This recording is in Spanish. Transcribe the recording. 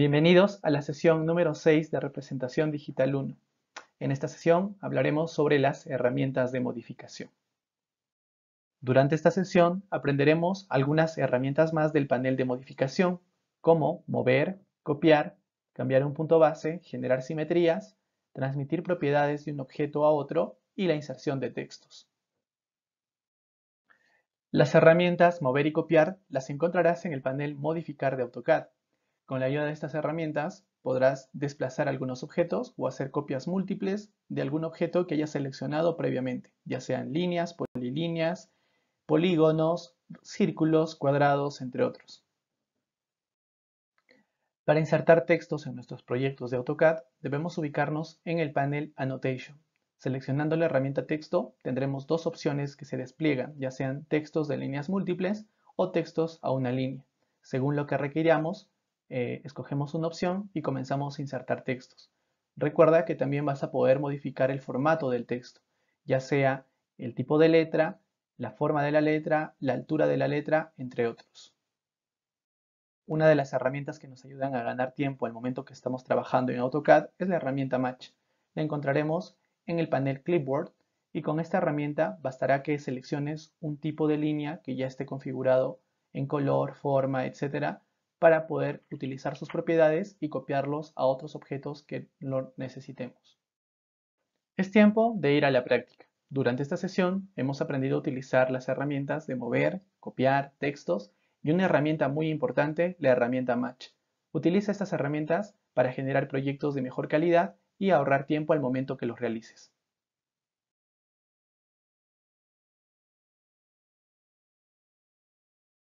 Bienvenidos a la sesión número 6 de Representación Digital 1. En esta sesión hablaremos sobre las herramientas de modificación. Durante esta sesión aprenderemos algunas herramientas más del panel de modificación, como mover, copiar, cambiar un punto base, generar simetrías, transmitir propiedades de un objeto a otro y la inserción de textos. Las herramientas mover y copiar las encontrarás en el panel Modificar de AutoCAD con la ayuda de estas herramientas podrás desplazar algunos objetos o hacer copias múltiples de algún objeto que hayas seleccionado previamente, ya sean líneas, polilíneas, polígonos, círculos, cuadrados, entre otros. Para insertar textos en nuestros proyectos de AutoCAD, debemos ubicarnos en el panel Annotation. Seleccionando la herramienta Texto, tendremos dos opciones que se despliegan, ya sean textos de líneas múltiples o textos a una línea. Según lo que requiramos, eh, escogemos una opción y comenzamos a insertar textos. Recuerda que también vas a poder modificar el formato del texto, ya sea el tipo de letra, la forma de la letra, la altura de la letra, entre otros. Una de las herramientas que nos ayudan a ganar tiempo al momento que estamos trabajando en AutoCAD es la herramienta Match. La encontraremos en el panel Clipboard y con esta herramienta bastará que selecciones un tipo de línea que ya esté configurado en color, forma, etcétera, para poder utilizar sus propiedades y copiarlos a otros objetos que lo necesitemos. Es tiempo de ir a la práctica. Durante esta sesión hemos aprendido a utilizar las herramientas de mover, copiar, textos y una herramienta muy importante, la herramienta Match. Utiliza estas herramientas para generar proyectos de mejor calidad y ahorrar tiempo al momento que los realices.